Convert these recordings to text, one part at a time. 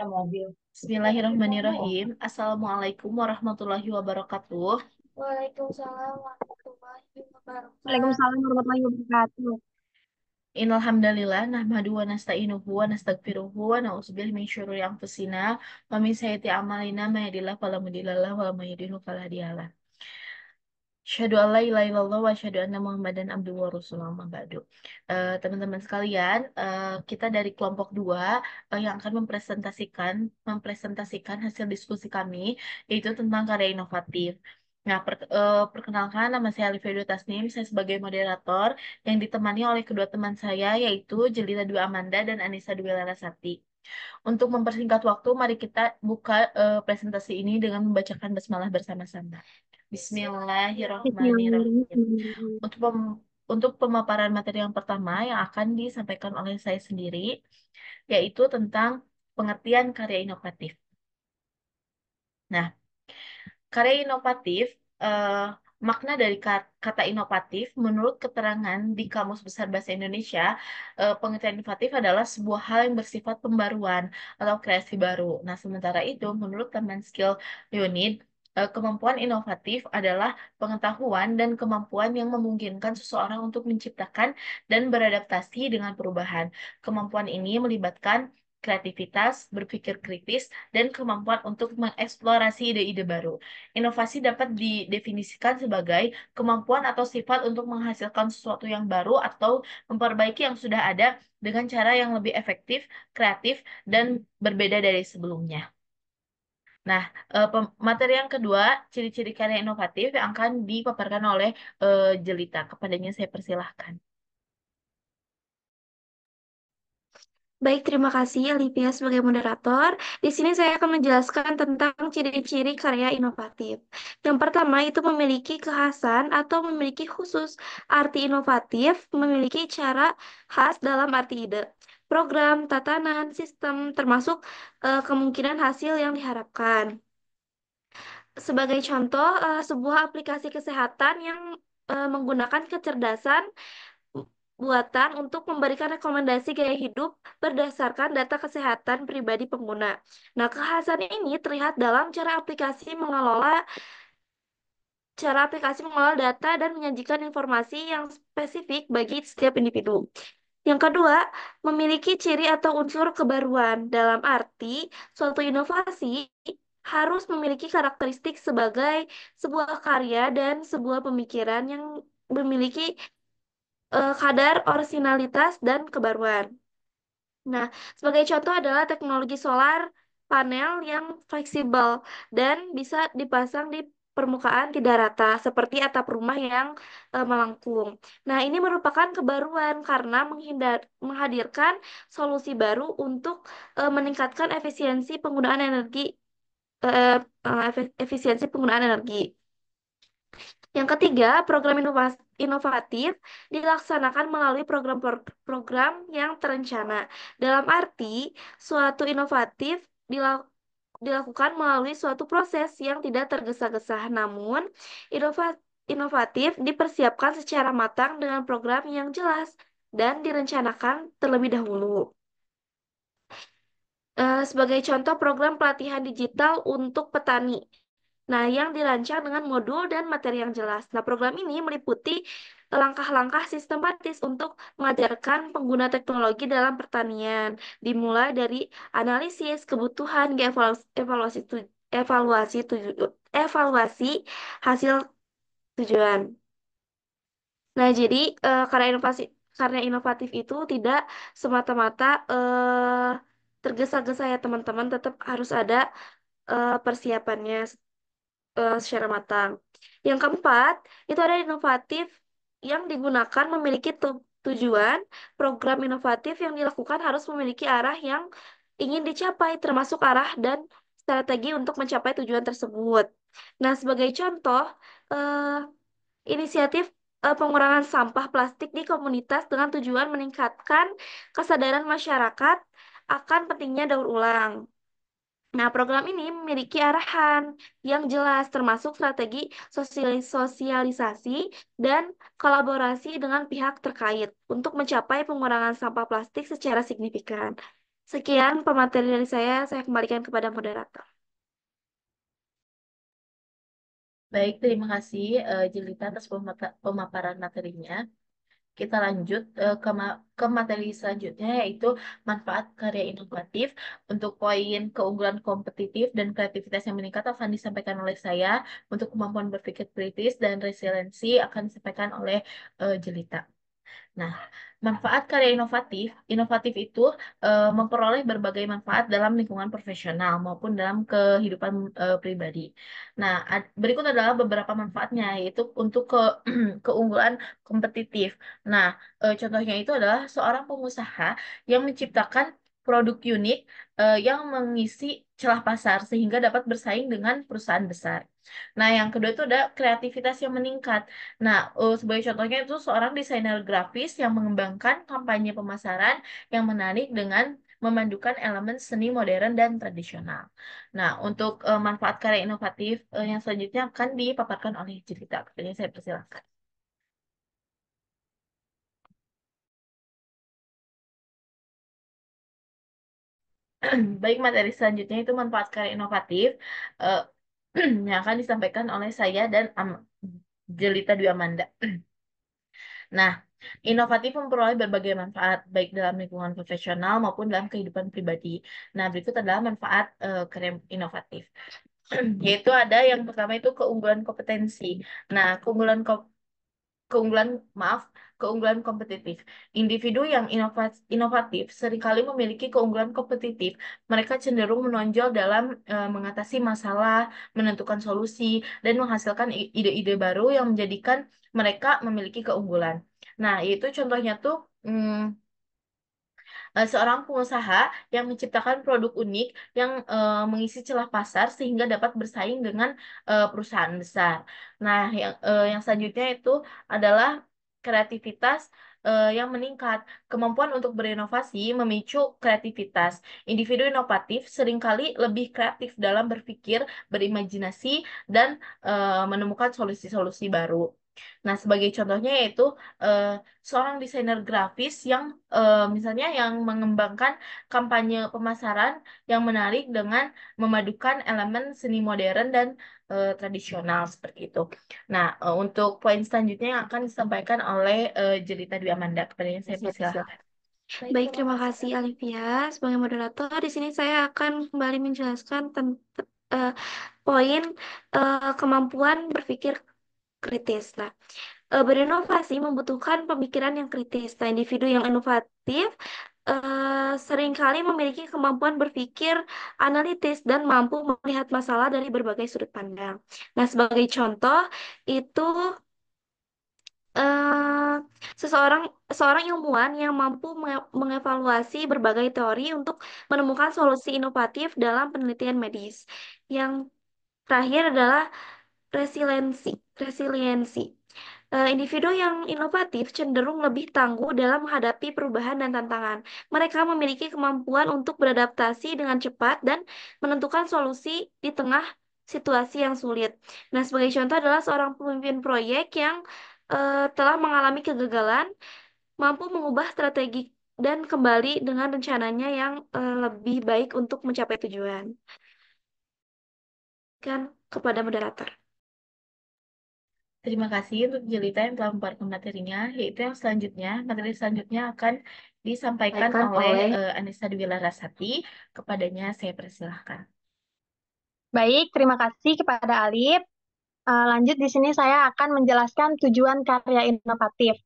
kita mobil. Bismillahirrahmanirrahim. Assalamualaikum warahmatullahi wabarakatuh. Waalaikumsalam warahmatullahi wabarakatuh. Waalaikumsalam warahmatullahi wabarakatuh. Alhamdulillah, nahmadu wa nasta'inuhu wa nastaghfiruhu wa na'udzubillahi min syururi anfusina wa min sayyiati a'malina may yahdihillahu fala mudhillalah wa may yudhlilhu fala hadiyalah. Syahadu Allah ilaha illallah wa syahadu anna muhammadan abduhu wa rasulullah amma ba'du. Eh, teman-teman sekalian, eh, kita dari kelompok dua eh, yang akan mempresentasikan mempresentasikan hasil diskusi kami yaitu tentang karya inovatif. Nah, per, eh, perkenalkan nama saya Alifedo Tasnim, saya sebagai moderator yang ditemani oleh kedua teman saya yaitu Jelita dua Amanda dan Anissa Dwi Larasati. Untuk mempersingkat waktu, mari kita buka eh, presentasi ini dengan membacakan basmalah bersama-sama. Bismillahirrahmanirrahim. Untuk pem untuk pemaparan materi yang pertama yang akan disampaikan oleh saya sendiri, yaitu tentang pengertian karya inovatif. Nah, karya inovatif, eh, makna dari kata inovatif menurut keterangan di Kamus Besar Bahasa Indonesia, eh, pengertian inovatif adalah sebuah hal yang bersifat pembaruan atau kreasi baru. Nah, sementara itu, menurut teman skill Leonid, Eh, kemampuan inovatif adalah pengetahuan dan kemampuan yang memungkinkan seseorang untuk menciptakan dan beradaptasi dengan perubahan. Kemampuan ini melibatkan kreativitas, berpikir kritis, dan kemampuan untuk mengeksplorasi ide-ide baru. Inovasi dapat didefinisikan sebagai kemampuan atau sifat untuk menghasilkan sesuatu yang baru atau memperbaiki yang sudah ada dengan cara yang lebih efektif, kreatif, dan berbeda dari sebelumnya. Nah, eh, materi yang kedua, ciri-ciri karya inovatif yang akan dipaparkan oleh eh, Jelita. Kepadanya saya persilahkan. Baik, terima kasih Olivia sebagai moderator. Di sini saya akan menjelaskan tentang ciri-ciri karya inovatif. Yang pertama itu memiliki kekhasan atau memiliki khusus. Arti inovatif memiliki cara khas dalam arti ide program, tatanan, sistem, termasuk uh, kemungkinan hasil yang diharapkan. Sebagai contoh, uh, sebuah aplikasi kesehatan yang uh, menggunakan kecerdasan buatan untuk memberikan rekomendasi gaya hidup berdasarkan data kesehatan pribadi pengguna. Nah, kekhasan ini terlihat dalam cara aplikasi mengelola cara aplikasi mengelola data dan menyajikan informasi yang spesifik bagi setiap individu. Yang kedua, memiliki ciri atau unsur kebaruan dalam arti suatu inovasi harus memiliki karakteristik sebagai sebuah karya dan sebuah pemikiran yang memiliki uh, kadar orisinalitas dan kebaruan. Nah, sebagai contoh adalah teknologi solar panel yang fleksibel dan bisa dipasang di permukaan tidak rata seperti atap rumah yang e, eh, melengkung. Nah, ini merupakan kebaruan karena menghindar menghadirkan solusi baru untuk e, meningkatkan efisiensi penggunaan energi e, efisiensi penggunaan energi. Yang ketiga, program inovatif dilaksanakan melalui program-program yang terencana. Dalam arti, suatu inovatif dilakukan melalui suatu proses yang tidak tergesa-gesa, namun inovatif dipersiapkan secara matang dengan program yang jelas dan direncanakan terlebih dahulu. Eh, sebagai contoh program pelatihan digital untuk petani, nah yang dirancang dengan modul dan materi yang jelas. Nah program ini meliputi langkah-langkah sistematis untuk mengajarkan pengguna teknologi dalam pertanian, dimulai dari analisis kebutuhan, evaluasi, evaluasi, evaluasi, evaluasi hasil tujuan. Nah, jadi uh, eh, karena inovasi karena inovatif itu tidak semata-mata uh, tergesa-gesa ya teman-teman, tetap harus ada uh, persiapannya uh, secara matang. Yang keempat, itu ada inovatif yang digunakan memiliki tu tujuan, program inovatif yang dilakukan harus memiliki arah yang ingin dicapai, termasuk arah dan strategi untuk mencapai tujuan tersebut. Nah, sebagai contoh, eh, inisiatif eh, pengurangan sampah plastik di komunitas dengan tujuan meningkatkan kesadaran masyarakat akan pentingnya daur ulang. Nah, program ini memiliki arahan yang jelas termasuk strategi sosialisasi dan kolaborasi dengan pihak terkait untuk mencapai pengurangan sampah plastik secara signifikan. Sekian pemateri dari saya, saya kembalikan kepada moderator. Baik, terima kasih uh, eh, Jelita atas pemaparan materinya. Kita lanjut uh, ke, ma ke materi selanjutnya yaitu manfaat karya inovatif untuk poin keunggulan kompetitif dan kreativitas yang meningkat akan disampaikan oleh saya untuk kemampuan berpikir kritis dan resiliensi akan disampaikan oleh uh, Jelita. Nah, manfaat karya inovatif, inovatif itu eh, memperoleh berbagai manfaat dalam lingkungan profesional maupun dalam kehidupan eh, pribadi. Nah, berikut adalah beberapa manfaatnya yaitu untuk ke keunggulan kompetitif. Nah, eh, contohnya itu adalah seorang pengusaha yang menciptakan produk unik uh, yang mengisi celah pasar sehingga dapat bersaing dengan perusahaan besar. Nah, yang kedua itu ada kreativitas yang meningkat. Nah, uh, sebagai contohnya itu seorang desainer grafis yang mengembangkan kampanye pemasaran yang menarik dengan memandukan elemen seni modern dan tradisional. Nah, untuk uh, manfaat karya inovatif uh, yang selanjutnya akan dipaparkan oleh cerita Jadi saya persilahkan. Baik, materi selanjutnya itu manfaat karya inovatif uh, yang akan disampaikan oleh saya dan Am Jelita Dwi Amanda. nah, Inovatif memperoleh berbagai manfaat baik dalam lingkungan profesional maupun dalam kehidupan pribadi. Nah, berikut adalah manfaat uh, karya inovatif. Yaitu ada yang pertama itu keunggulan kompetensi. Nah, keunggulan kompetensi keunggulan maaf keunggulan kompetitif. Individu yang inovatif, inovatif seringkali memiliki keunggulan kompetitif. Mereka cenderung menonjol dalam e, mengatasi masalah, menentukan solusi, dan menghasilkan ide-ide baru yang menjadikan mereka memiliki keunggulan. Nah, itu contohnya tuh hmm, Eh, seorang pengusaha yang menciptakan produk unik yang uh, mengisi celah pasar sehingga dapat bersaing dengan uh, perusahaan besar. Nah, yang uh, yang selanjutnya itu adalah kreativitas uh, yang meningkat. Kemampuan untuk berinovasi memicu kreativitas. Individu inovatif seringkali lebih kreatif dalam berpikir, berimajinasi, dan uh, menemukan solusi-solusi baru. Nah, sebagai contohnya yaitu eh, seorang desainer grafis yang eh, misalnya yang mengembangkan kampanye pemasaran yang menarik dengan memadukan elemen seni modern dan uh, tradisional seperti itu. Nah, uh, untuk poin selanjutnya yang akan disampaikan oleh uh, eh, Jelita Dwi Amanda yang saya iya, persilakan. Baik, terima kasih Alivia. Sebagai moderator, di sini saya akan kembali menjelaskan tentang uh, poin uh, kemampuan berpikir kritis. Nah, uh, berinovasi membutuhkan pemikiran yang kritis. Nah, individu yang inovatif uh, seringkali memiliki kemampuan berpikir analitis dan mampu melihat masalah dari berbagai sudut pandang. Nah, sebagai contoh itu Uh, seseorang seorang ilmuwan yang mampu mengevaluasi berbagai teori untuk menemukan solusi inovatif dalam penelitian medis. Yang terakhir adalah resiliensi, resiliensi. Eh, individu yang inovatif cenderung lebih tangguh dalam menghadapi perubahan dan tantangan. Mereka memiliki kemampuan untuk beradaptasi dengan cepat dan menentukan solusi di tengah situasi yang sulit. Nah, sebagai contoh adalah seorang pemimpin proyek yang uh, telah mengalami kegagalan mampu mengubah strategi dan kembali dengan rencananya yang uh, lebih baik untuk mencapai tujuan. Kan kepada moderator. Terima kasih untuk jelita yang telah membuatkan materinya, yaitu yang selanjutnya, materi selanjutnya akan disampaikan Sampaikan oleh uh, Anissa Dwila Larasati. Kepadanya saya persilahkan. Baik, terima kasih kepada Alip. Uh, lanjut di sini saya akan menjelaskan tujuan karya inovatif.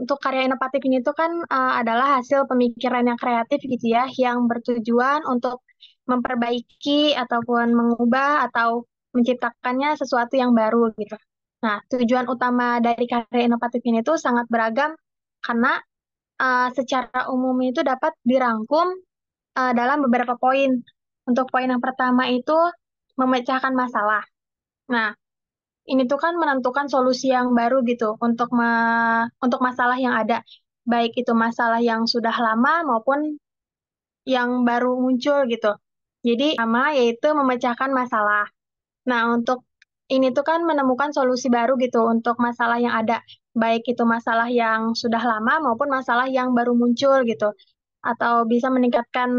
Untuk karya inovatif ini itu kan uh, adalah hasil pemikiran yang kreatif gitu ya, yang bertujuan untuk memperbaiki ataupun mengubah atau menciptakannya sesuatu yang baru gitu. Nah, tujuan utama dari karya inovatif ini itu sangat beragam karena uh, secara umum itu dapat dirangkum uh, dalam beberapa poin. Untuk poin yang pertama itu memecahkan masalah. Nah, ini tuh kan menentukan solusi yang baru gitu untuk ma untuk masalah yang ada, baik itu masalah yang sudah lama maupun yang baru muncul gitu. Jadi, sama yaitu memecahkan masalah. Nah, untuk ini tuh kan menemukan solusi baru gitu untuk masalah yang ada, baik itu masalah yang sudah lama maupun masalah yang baru muncul gitu, atau bisa meningkatkan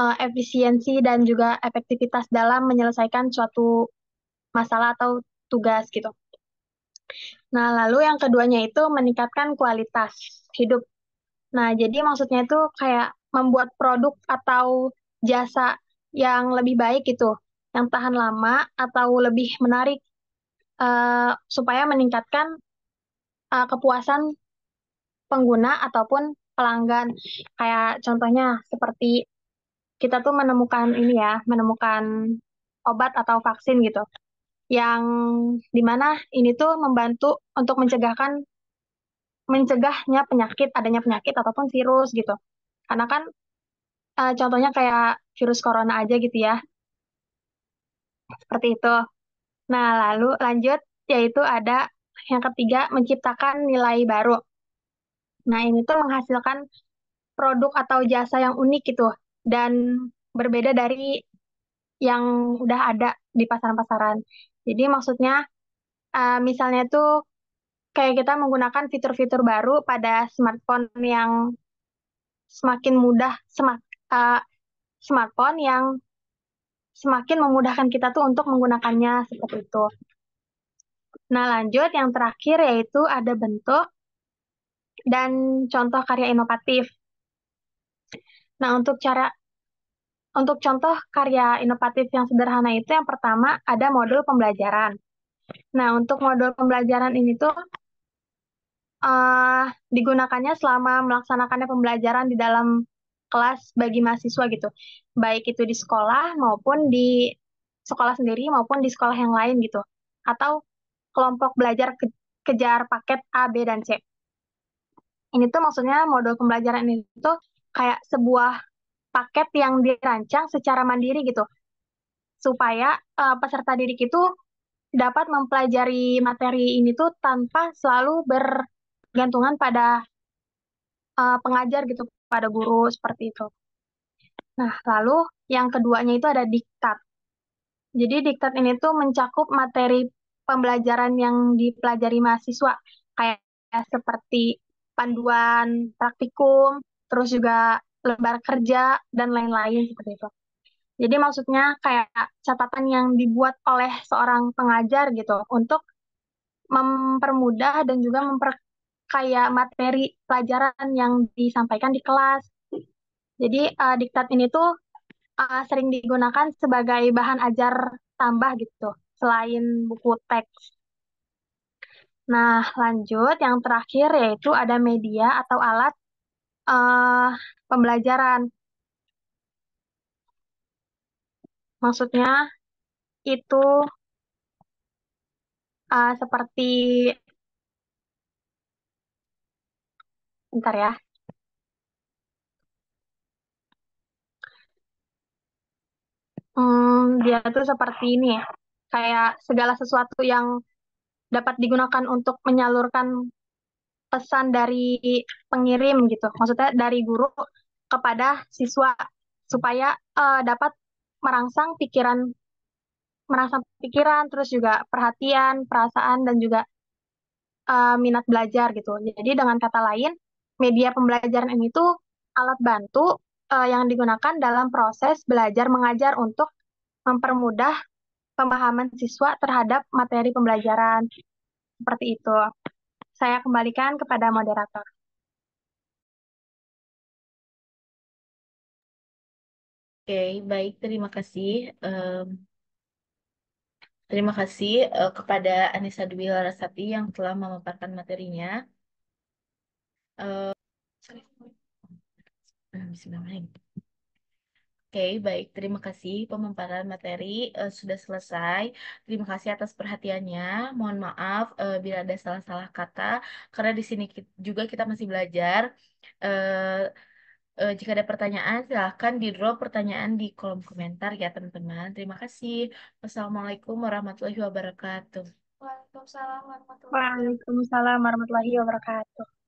uh, efisiensi dan juga efektivitas dalam menyelesaikan suatu masalah atau tugas gitu. Nah, lalu yang keduanya itu meningkatkan kualitas hidup. Nah, jadi maksudnya itu kayak membuat produk atau jasa yang lebih baik gitu yang tahan lama atau lebih menarik uh, supaya meningkatkan uh, kepuasan pengguna ataupun pelanggan. Kayak contohnya seperti kita tuh menemukan ini ya, menemukan obat atau vaksin gitu. Yang dimana ini tuh membantu untuk mencegahkan mencegahnya penyakit, adanya penyakit ataupun virus gitu. Karena kan eh, contohnya kayak virus corona aja gitu ya. Seperti itu. Nah, lalu lanjut yaitu ada yang ketiga menciptakan nilai baru. Nah, ini tuh menghasilkan produk atau jasa yang unik gitu dan berbeda dari yang udah ada di pasaran-pasaran. Jadi maksudnya uh, misalnya tuh kayak kita menggunakan fitur-fitur baru pada smartphone yang semakin mudah semak, uh, eh, smartphone yang semakin memudahkan kita tuh untuk menggunakannya seperti itu. Nah, lanjut yang terakhir yaitu ada bentuk dan contoh karya inovatif. Nah, untuk cara untuk contoh karya inovatif yang sederhana itu yang pertama ada modul pembelajaran. Nah, untuk modul pembelajaran ini tuh uh, digunakannya selama melaksanakannya pembelajaran di dalam kelas bagi mahasiswa gitu, baik itu di sekolah maupun di sekolah sendiri maupun di sekolah yang lain gitu, atau kelompok belajar ke kejar paket A, B, dan C. Ini tuh maksudnya modul pembelajaran ini tuh kayak sebuah paket yang dirancang secara mandiri gitu, supaya uh, peserta didik itu dapat mempelajari materi ini tuh tanpa selalu bergantungan pada uh, pengajar gitu, pada guru seperti itu. Nah, lalu yang keduanya itu ada diktat. Jadi diktat ini tuh mencakup materi pembelajaran yang dipelajari mahasiswa kayak seperti panduan praktikum, terus juga lembar kerja dan lain-lain seperti itu. Jadi maksudnya kayak catatan yang dibuat oleh seorang pengajar gitu untuk mempermudah dan juga memper kayak materi pelajaran yang disampaikan di kelas. Jadi uh, diktat ini tuh uh, sering digunakan sebagai bahan ajar tambah gitu, selain buku teks. Nah, lanjut yang terakhir yaitu ada media atau alat uh, pembelajaran. Maksudnya itu uh, seperti Bentar ya. Hmm, dia tuh seperti ini ya. Kayak segala sesuatu yang dapat digunakan untuk menyalurkan pesan dari pengirim gitu. Maksudnya dari guru kepada siswa supaya uh, dapat merangsang pikiran merangsang pikiran terus juga perhatian, perasaan dan juga uh, minat belajar gitu. Jadi dengan kata lain media pembelajaran ini tuh alat bantu uh, yang digunakan dalam proses belajar mengajar untuk mempermudah pemahaman siswa terhadap materi pembelajaran. Seperti itu. Saya kembalikan kepada moderator. Oke, okay, baik. Terima kasih. Um, terima kasih uh, kepada Anissa Dwi Larasati yang telah memaparkan materinya. Uh, Oke, okay, baik. Terima kasih pemaparan materi uh, sudah selesai. Terima kasih atas perhatiannya. Mohon maaf uh, bila ada salah-salah kata, karena di sini juga kita masih belajar. Uh, uh, jika ada pertanyaan, silahkan di-drop pertanyaan di kolom komentar ya, teman-teman. Terima kasih. Wassalamualaikum warahmatullahi wabarakatuh. Waalaikumsalam warahmatullahi wabarakatuh.